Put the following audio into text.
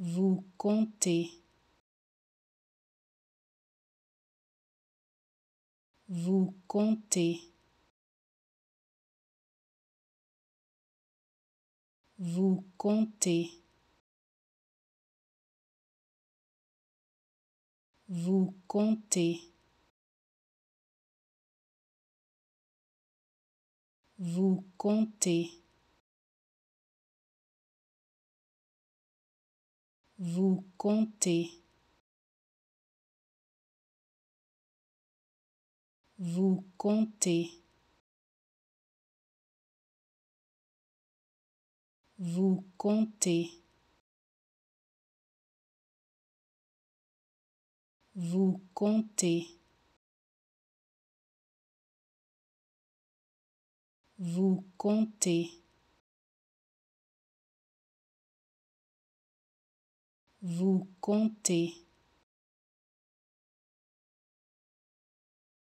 vous comptez, vous comptez, vous comptez, vous comptez. Vous comptez. vous comptez, vous comptez, vous comptez, vous comptez. Vous comptez. vous comptez